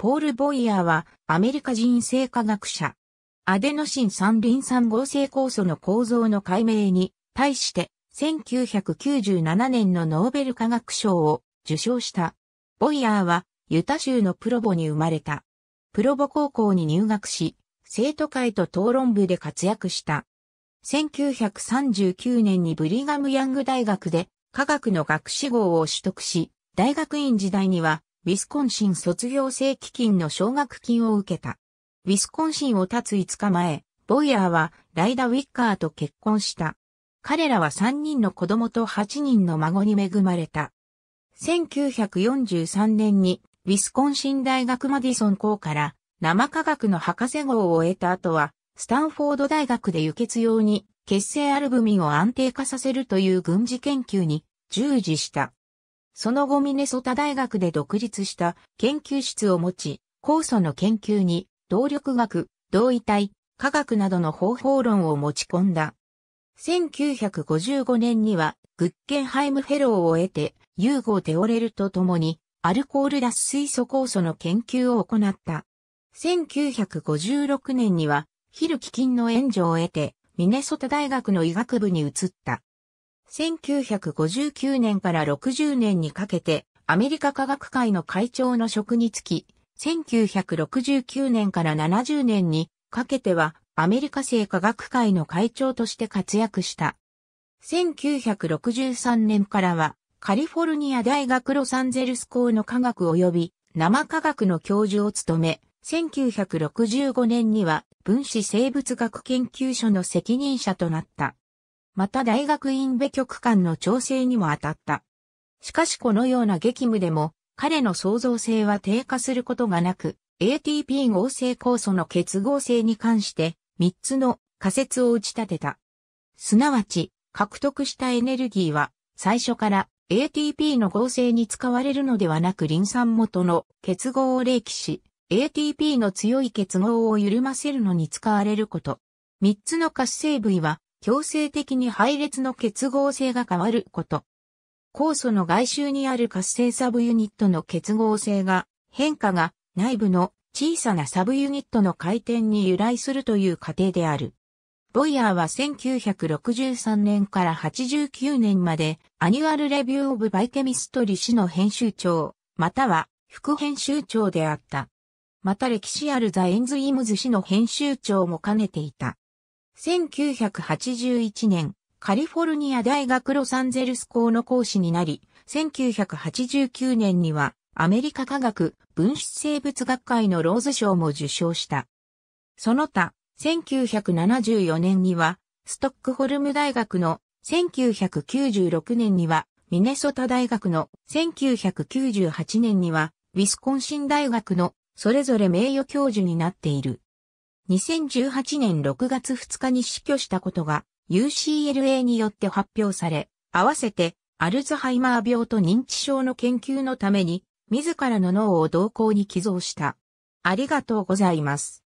ポール・ボイヤーはアメリカ人生科学者。アデノシン三輪三合成酵素の構造の解明に対して1997年のノーベル科学賞を受賞した。ボイヤーはユタ州のプロボに生まれた。プロボ高校に入学し、生徒会と討論部で活躍した。1939年にブリガム・ヤング大学で科学の学士号を取得し、大学院時代にはウィスコンシン卒業生基金の奨学金を受けた。ウィスコンシンを立つ5日前、ボイヤーはライダ・ウィッカーと結婚した。彼らは3人の子供と8人の孫に恵まれた。1943年にウィスコンシン大学マディソン校から生科学の博士号を得た後は、スタンフォード大学で輸血用に血清アルブミンを安定化させるという軍事研究に従事した。その後ミネソタ大学で独立した研究室を持ち、酵素の研究に動力学、同位体、科学などの方法論を持ち込んだ。1955年にはグッケンハイムフェローを得て、ユーゴ・テオレルと共にアルコール脱水素酵素の研究を行った。1956年にはヒル基金の援助を得て、ミネソタ大学の医学部に移った。1959年から60年にかけて、アメリカ科学会の会長の職につき、1969年から70年にかけては、アメリカ生科学会の会長として活躍した。1963年からは、カリフォルニア大学ロサンゼルス校の科学及び生科学の教授を務め、1965年には分子生物学研究所の責任者となった。また大学院部局間の調整にも当たった。しかしこのような激務でも、彼の創造性は低下することがなく、ATP 合成酵素の結合性に関して、3つの仮説を打ち立てた。すなわち、獲得したエネルギーは、最初から ATP の合成に使われるのではなくリン酸元の結合を冷気し、ATP の強い結合を緩ませるのに使われること。3つの活性部位は、強制的に配列の結合性が変わること。酵素の外周にある活性サブユニットの結合性が変化が内部の小さなサブユニットの回転に由来するという過程である。ボイヤーは1963年から89年までアニュアルレビューオブバイケミストリ氏の編集長、または副編集長であった。また歴史あるザ・エンズイムズ氏の編集長も兼ねていた。1981年、カリフォルニア大学ロサンゼルス校の講師になり、1989年にはアメリカ科学分子生物学会のローズ賞も受賞した。その他、1974年にはストックホルム大学の、1996年にはミネソタ大学の、1998年にはウィスコンシン大学のそれぞれ名誉教授になっている。2018年6月2日に死去したことが UCLA によって発表され、合わせてアルツハイマー病と認知症の研究のために自らの脳を同行に寄贈した。ありがとうございます。